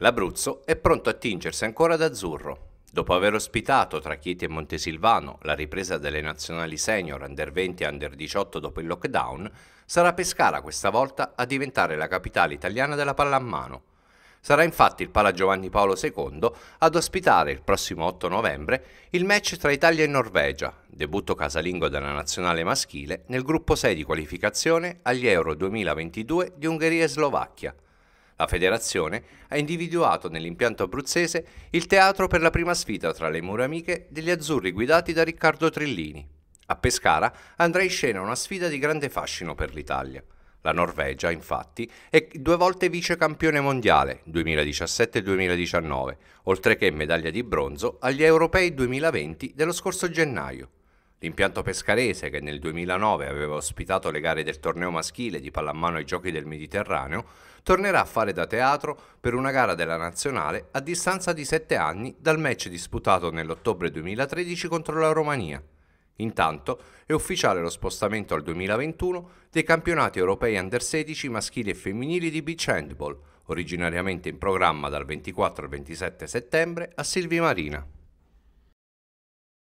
L'Abruzzo è pronto a tingersi ancora d'azzurro. Dopo aver ospitato tra Chieti e Montesilvano la ripresa delle nazionali senior under 20 e under 18 dopo il lockdown, sarà Pescara questa volta a diventare la capitale italiana della pallamano. Sarà infatti il Pala Giovanni Paolo II ad ospitare il prossimo 8 novembre il match tra Italia e Norvegia, debutto casalingo della nazionale maschile nel gruppo 6 di qualificazione agli Euro 2022 di Ungheria e Slovacchia. La federazione ha individuato nell'impianto abruzzese il teatro per la prima sfida tra le mura amiche degli azzurri guidati da Riccardo Trillini. A Pescara andrà in scena una sfida di grande fascino per l'Italia. La Norvegia, infatti, è due volte vice campione mondiale 2017-2019, oltre che medaglia di bronzo agli Europei 2020 dello scorso gennaio. L'impianto pescarese, che nel 2009 aveva ospitato le gare del torneo maschile di pallamano ai Giochi del Mediterraneo, tornerà a fare da teatro per una gara della nazionale a distanza di sette anni dal match disputato nell'ottobre 2013 contro la Romania. Intanto è ufficiale lo spostamento al 2021 dei campionati europei under 16 maschili e femminili di beach handball, originariamente in programma dal 24 al 27 settembre a Silvi Marina.